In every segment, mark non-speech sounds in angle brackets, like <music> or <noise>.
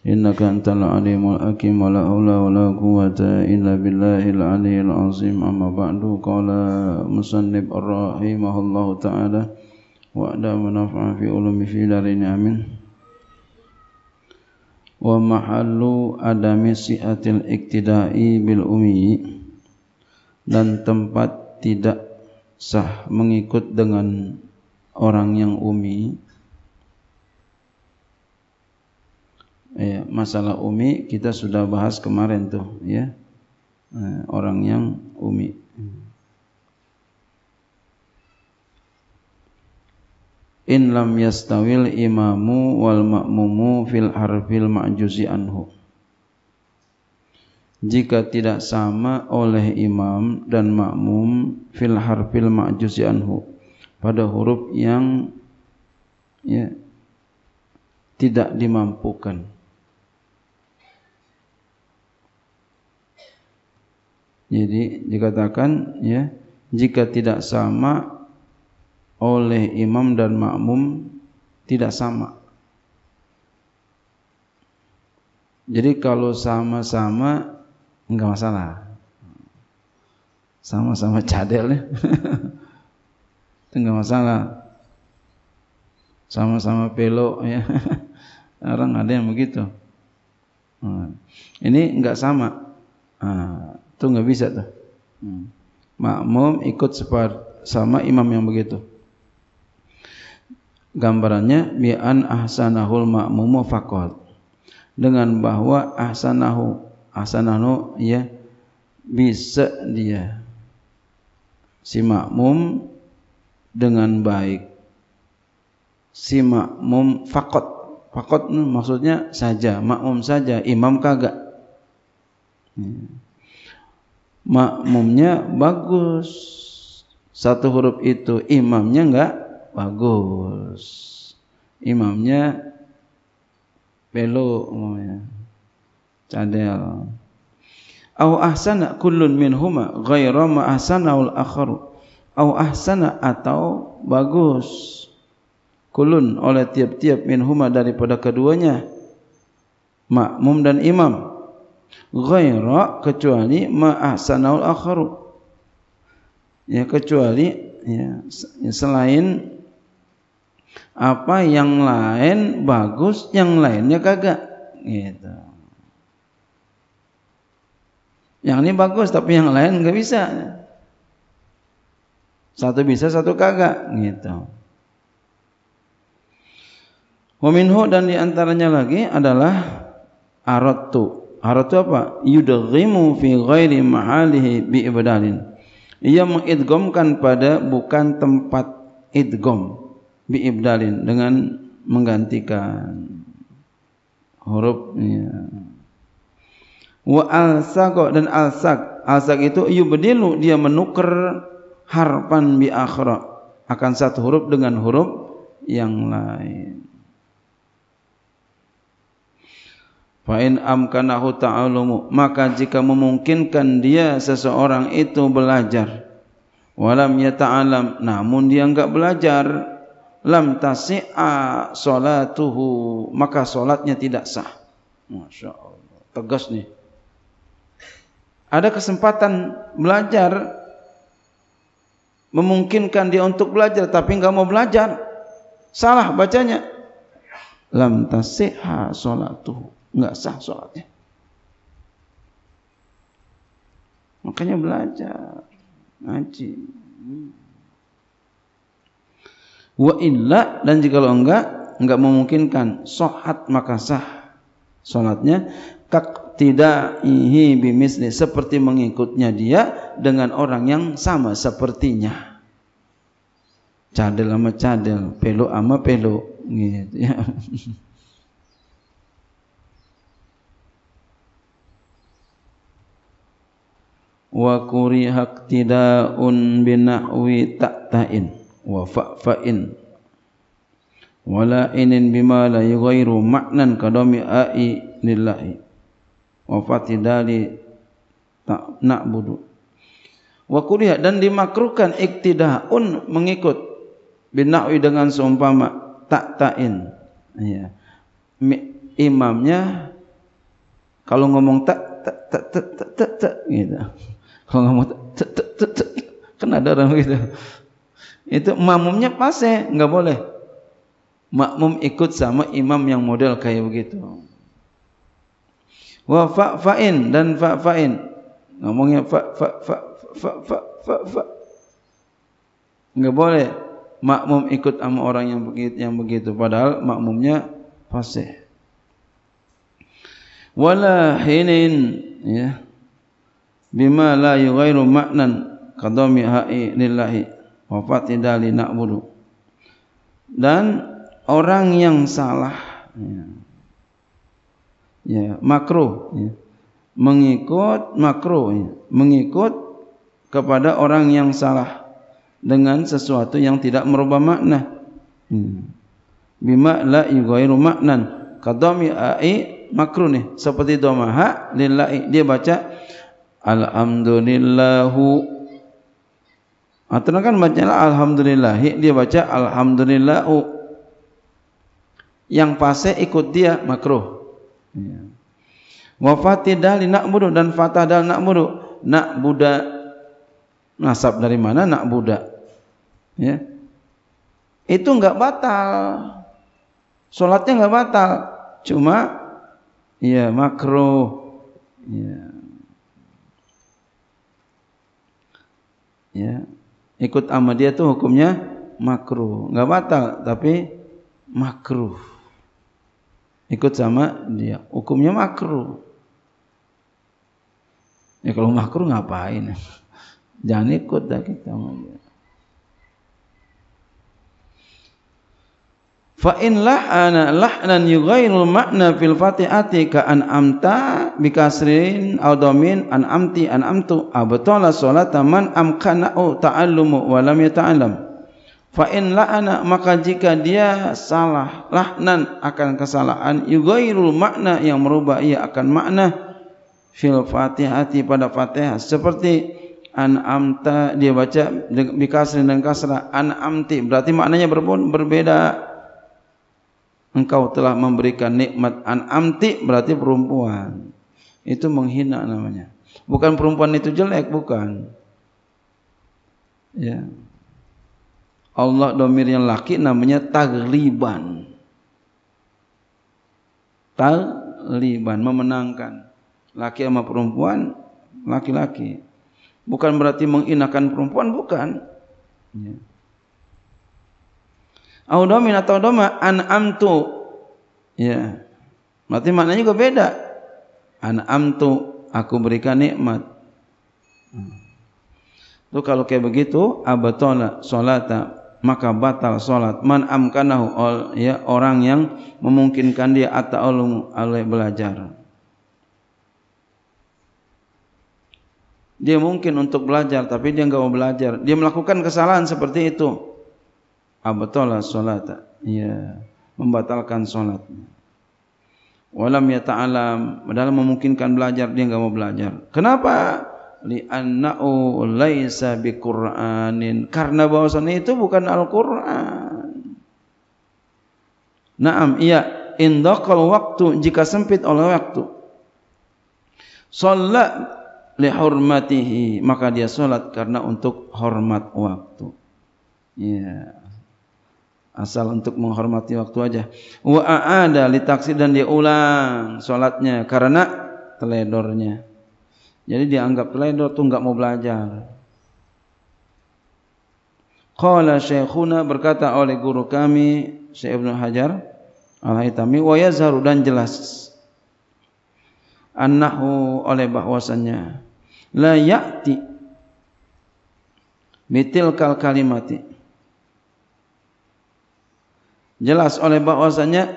إنك أنت العليم الحكيم ولا حول ولا قوة إلا بالله العلي العظيم أما بعد قال مصنف رحمه الله تعالى وأدى منافع في علوم في دارين آمين ومحل عدم صحة الاقتداء بالأمي dan tempat tidak sah mengikut dengan orang yang umi masalah umi kita sudah bahas kemarin tuh ya eh, orang yang umi in lam yastawil imamu wal ma'mumu fil harfil ma'juzi anhu jika tidak sama oleh imam dan makmum fil harfil ma'juzi anhu pada huruf yang ya, tidak dimampukan. Jadi dikatakan ya jika tidak sama oleh imam dan makmum tidak sama. Jadi kalau sama-sama enggak masalah. Sama-sama cadel ya. <laughs> itu enggak masalah. Sama-sama pelok ya. <laughs> Orang ada yang begitu. Nah, ini enggak sama. Nah, Itu enggak bisa tuh. Hmm. Makmum ikut separ sama imam yang begitu. Gambarannya bi'an ahsanahul ma'mumu faqad. Dengan bahwa ahsanahu ahsanahu ya bisa dia si makmum dengan baik si makmum fakot fakot maksudnya saja makmum saja imam kagak hmm makmumnya bagus. Satu huruf itu imamnya enggak bagus. Imamnya belo umumnya. Cadel. Au ahsana kullun minhuma ghaira ma ahsana al akharu. Au ahsana atau bagus. Kulun oleh tiap-tiap minhuma daripada keduanya. Makmum dan imam. ghaira kecuali ma'ahsanaul akharu ya kecuali ya, ya selain apa yang lain bagus yang lainnya kagak gitu yang ini bagus tapi yang lain nggak bisa satu bisa satu kagak gitu Waminhu dan diantaranya lagi adalah arotu Harap itu apa? Yudhimu fi ghairi mahalihi bi ibadalin. Ia mengidgomkan pada bukan tempat idgom bi ibdalin dengan menggantikan huruf ya. Wa alsaq dan al-sag al Alsaq itu yubdilu dia menukar harpan bi akhra akan satu huruf dengan huruf yang lain. Wa in amkanahu ta'alumu maka jika memungkinkan dia seseorang itu belajar walam yata'alam namun dia enggak belajar lam tasi'a salatuhu maka salatnya tidak sah. Masyaallah. Tegas nih. Ada kesempatan belajar memungkinkan dia untuk belajar tapi enggak mau belajar. Salah bacanya. Lam tasi'a salatuhu. nggak sah sholatnya. Makanya belajar ngaji. Hmm. Wa illa dan jika lo enggak enggak memungkinkan sholat maka sah salatnya kak tidak ihi bimisli seperti mengikutnya dia dengan orang yang sama sepertinya cadel sama cadel pelu sama pelu gitu ya <laughs> wa kuriha iktida'un binahwi ta'ta'in wa fa'fa'in wala inin bima la yughayru ma'nan kadami a'i lillahi wa fatidali tak nak budu wa kuriha dan dimakruhkan iktida'un mengikut binawi dengan seumpama ta'ta'in ya imamnya kalau ngomong tak tak tak tak tak tak. Kalau nggak mau, kan ada orang begitu. Itu makmumnya pase, nggak boleh. Makmum ikut sama imam yang model kayak begitu. Wa fa fa'in dan fa fa'in. Ngomongnya fa fa fa fa fa fa. fa. Enggak boleh makmum ikut sama orang yang begitu yang begitu padahal makmumnya fasih. Wala hinin ya. Yeah bima la yughayru ma'nan qadami ha'i lillahi wafat tidak linak budu dan orang yang salah ya, ya makro ya, mengikut makro ya, mengikut kepada orang yang salah dengan sesuatu yang tidak merubah makna hmm. bima la yughayru ma'nan qadami ai makruh nih seperti domaha lillahi dia baca Alhamdulillahu Atau ha, kan baca lah, Alhamdulillah Dia baca Alhamdulillahu Yang pasai ikut dia makro. Ya. Wa fatidah li na'budu Dan fatah dal Nak Na'buda Nasab dari mana na'buda ya. Itu enggak batal Solatnya enggak batal Cuma Ya makro. Ya yeah. ya ikut sama dia tuh hukumnya makruh enggak batal tapi makruh ikut sama dia hukumnya makruh ya kalau makruh ngapain <laughs> jangan ikut dah kita sama Fa in lahana lahnan yughayrul makna fil fatihati ka an amta bikasrin kasrin aw damin an amti an amtu abtala salata man amkana ta'allumu wa lam yata'allam fa in lahana maka jika dia salah lahnan akan kesalahan yughayrul makna yang merubah ia akan makna fil fatihati pada fatihah seperti an amta dia baca bikasrin dan kasra an amti berarti maknanya berpun berbeda engkau telah memberikan nikmat an'amti berarti perempuan itu menghina namanya bukan perempuan itu jelek bukan ya Allah domir yang laki namanya tagliban tagliban memenangkan laki sama perempuan laki-laki bukan berarti menginakan perempuan bukan ya. Au domin atau doma an amtu. Ya. Berarti maknanya juga beda. An amtu aku berikan nikmat. Hmm. Tu kalau kayak begitu abatona salata maka batal solat. man amkanahu ol, ya orang yang memungkinkan dia ataulum oleh belajar. Dia mungkin untuk belajar, tapi dia enggak mau belajar. Dia melakukan kesalahan seperti itu abtala ah, salata ya membatalkan salatnya walam ya ta'alam dalam memungkinkan belajar dia enggak mau belajar kenapa li annahu laisa biqur'anin karena bahwasanya itu bukan Al-Qur'an Naam iya indaqal waktu jika sempit oleh waktu Salla li hurmatihi maka dia salat karena untuk hormat waktu ya asal untuk menghormati waktu aja. Wa aada li taksir dan dia ulang salatnya karena teledornya. Jadi dianggap teledor tuh enggak mau belajar. Qala syekhuna berkata oleh guru kami Syekh Ibnu Hajar Al-Haitami wa yazharu dan jelas annahu oleh bahwasannya la ya'ti mitil kal kalimati jelas oleh bahwasanya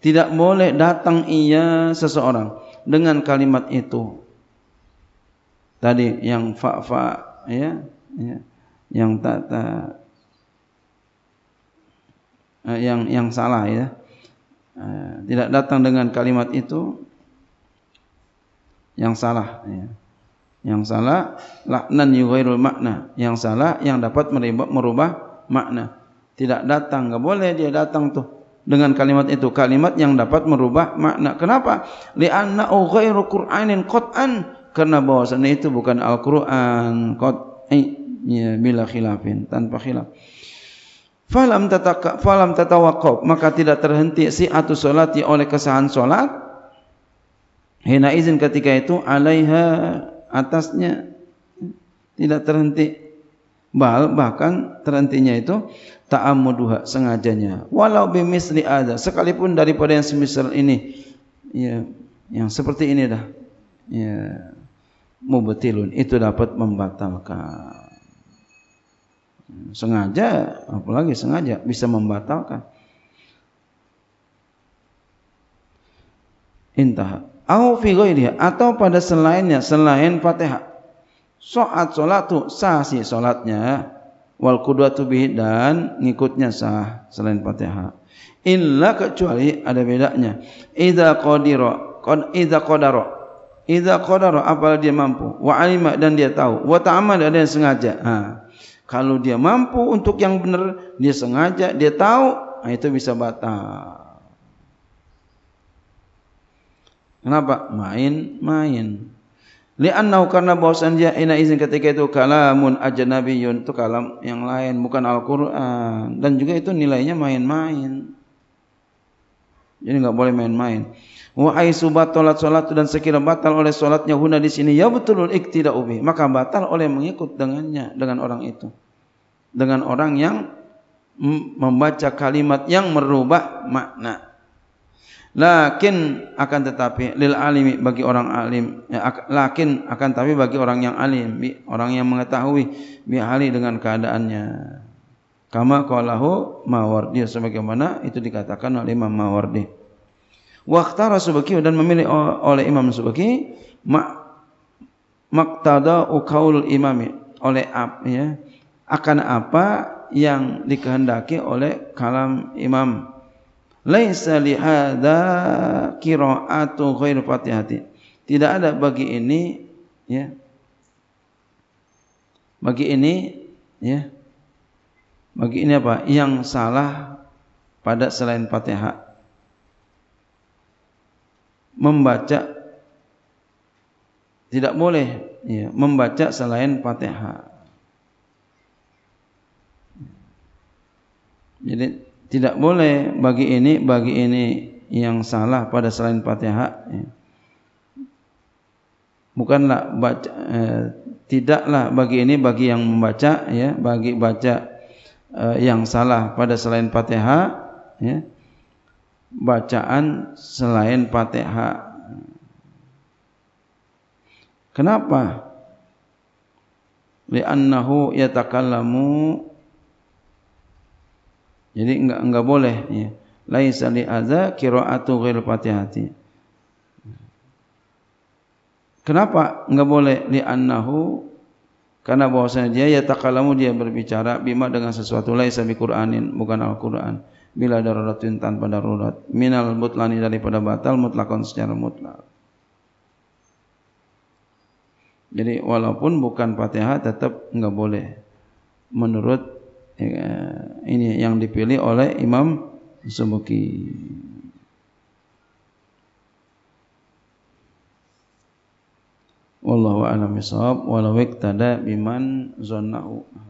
tidak boleh datang ia seseorang dengan kalimat itu tadi yang fa fa ya, ya yang ta ta eh, yang yang salah ya eh, tidak datang dengan kalimat itu yang salah ya. yang salah laknan yughairul makna yang salah yang dapat merubah makna tidak datang tidak boleh dia datang tuh dengan kalimat itu kalimat yang dapat merubah makna kenapa li anna ghairu ainin kotan. karena bahwasanya itu bukan Al-Qur'an Kot, ya bila khilafin tanpa khilaf falam tataka falam tatawaqqaf maka tidak terhenti si atu di oleh kesahan solat. hina izin ketika itu alaiha atasnya tidak terhenti Bal, bahkan terhentinya itu ta'amuduha sengajanya. Walau bimisli ada, sekalipun daripada yang semisal ini. Ya, yang seperti ini dah. Ya, mubatilun. Itu dapat membatalkan. Sengaja, apalagi sengaja, bisa membatalkan. Intah. Au fi atau pada selainnya, selain fatihah sholat sholat tu sah si sholatnya wal tu bihi dan ngikutnya sah selain fatihah Inla kecuali ada bedanya idza kodiro, qad idza qadara idza qadara apabila dia mampu wa alima dan dia tahu wa ta'amad ada yang sengaja ha. kalau dia mampu untuk yang benar dia sengaja dia tahu nah ha, itu bisa batal kenapa main main Li'annahu karena bahwasan dia ina izin ketika itu kalamun ajnabiyun itu kalam yang lain bukan Al-Qur'an dan juga itu nilainya main-main. Jadi enggak boleh main-main. Wa aisu batalat salat dan sekira batal oleh salatnya huna di sini ya betulul iktida ubi maka batal oleh mengikut dengannya dengan orang itu. Dengan orang yang membaca kalimat yang merubah makna. Lakin akan tetapi lil alimi bagi orang alim. Ya, ak, lakin akan tetapi bagi orang yang alim, bi, orang yang mengetahui bihali dengan keadaannya. Kama kaulahu Mawardi sebagaimana itu dikatakan oleh Imam Mawardi. Waktu Rasubaki dan memilih oleh Imam Subaki mak maktada ukaul imami oleh ap, ya, akan apa yang dikehendaki oleh kalam imam. Laisa li hadza qira'atu ghair Fatihah. Tidak ada bagi ini ya. Bagi ini ya. Bagi ini apa? Yang salah pada selain Fatihah. Membaca tidak boleh ya, membaca selain Fatihah. Jadi tidak boleh bagi ini bagi ini yang salah pada selain Fatihah ya. bukanlah baca, eh, tidaklah bagi ini bagi yang membaca ya bagi baca eh, yang salah pada selain Fatihah ya bacaan selain Fatihah kenapa li annahu yatakallamu jadi enggak enggak boleh ya. Laisa li adza qira'atu ghair Fatihati. Kenapa enggak boleh li annahu karena bahwasanya dia ya takalamu dia berbicara bima dengan sesuatu lain bi Qur'anin bukan Al-Qur'an bila daruratin tanpa darurat minal mutlani daripada batal mutlakon secara mutlak. Jadi walaupun bukan Fatihah tetap enggak boleh menurut ya, ini yang dipilih oleh Imam Subuki. Wallahu a'lam bishawab wa law iktada biman zannahu